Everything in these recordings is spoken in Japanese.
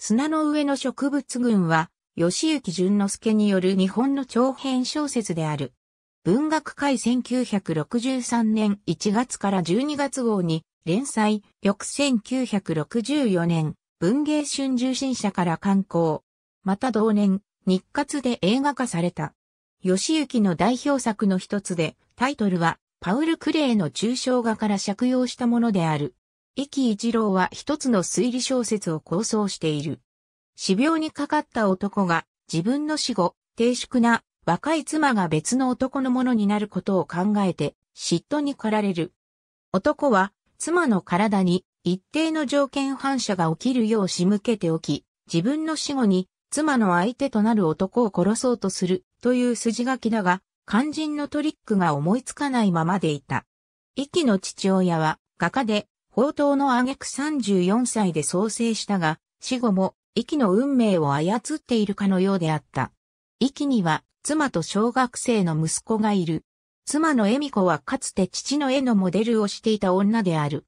砂の上の植物群は、吉行淳之介による日本の長編小説である。文学界1963年1月から12月号に連載、翌1964年、文芸春秋新社から刊行。また同年、日活で映画化された。吉行の代表作の一つで、タイトルは、パウル・クレイの抽象画から借用したものである。壱岐一郎は一つの推理小説を構想している。死病にかかった男が自分の死後、低粛な若い妻が別の男のものになることを考えて嫉妬に駆られる。男は妻の体に一定の条件反射が起きるよう仕向けておき、自分の死後に妻の相手となる男を殺そうとするという筋書きだが、肝心のトリックが思いつかないままでいた。気の父親は画家で冒頭の挙句34歳で創生したが、死後も、息の運命を操っているかのようであった。息には、妻と小学生の息子がいる。妻の恵美子はかつて父の絵のモデルをしていた女である。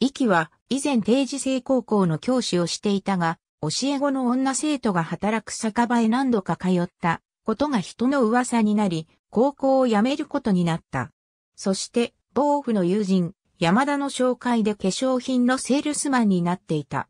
息は、以前定時制高校の教師をしていたが、教え子の女生徒が働く酒場へ何度か通ったことが人の噂になり、高校を辞めることになった。そして、暴風の友人、山田の紹介で化粧品のセールスマンになっていた。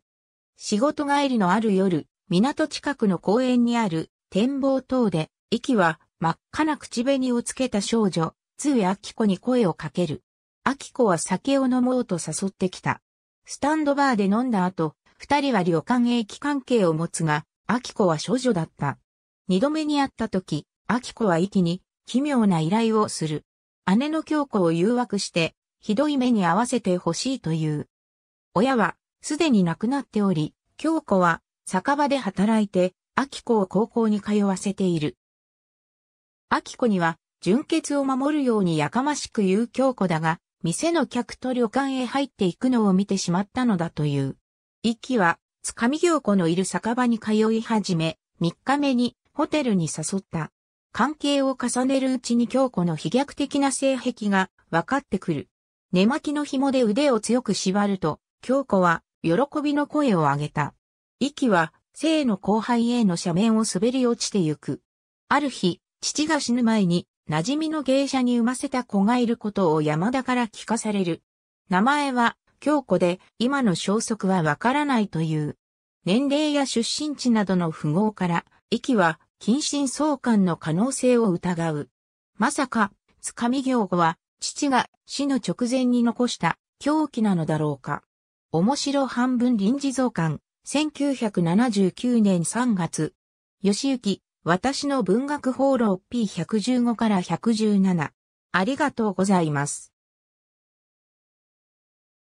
仕事帰りのある夜、港近くの公園にある展望塔で、息は真っ赤な口紅をつけた少女、つえあきこに声をかける。あきこは酒を飲もうと誘ってきた。スタンドバーで飲んだ後、二人は旅館へ行き関係を持つが、あきこは少女だった。二度目に会った時、あきこは息に奇妙な依頼をする。姉の京子を誘惑して、ひどい目に合わせてほしいという。親は、すでに亡くなっており、京子は、酒場で働いて、秋子を高校に通わせている。秋子には、純潔を守るようにやかましく言う京子だが、店の客と旅館へ入っていくのを見てしまったのだという。一気は、つかみ京子のいる酒場に通い始め、三日目にホテルに誘った。関係を重ねるうちに京子の飛躍的な性癖が分かってくる。寝巻きの紐で腕を強く縛ると、京子は、喜びの声を上げた。息は、生の後輩への斜面を滑り落ちてゆく。ある日、父が死ぬ前に、馴染みの芸者に産ませた子がいることを山田から聞かされる。名前は、京子で、今の消息はわからないという。年齢や出身地などの符号から、息は、近親相関の可能性を疑う。まさか、つかみ行語は、父が死の直前に残した狂気なのだろうか。面白半分臨時増刊、1979年3月。吉行、私の文学放浪 P115 から117。ありがとうございます。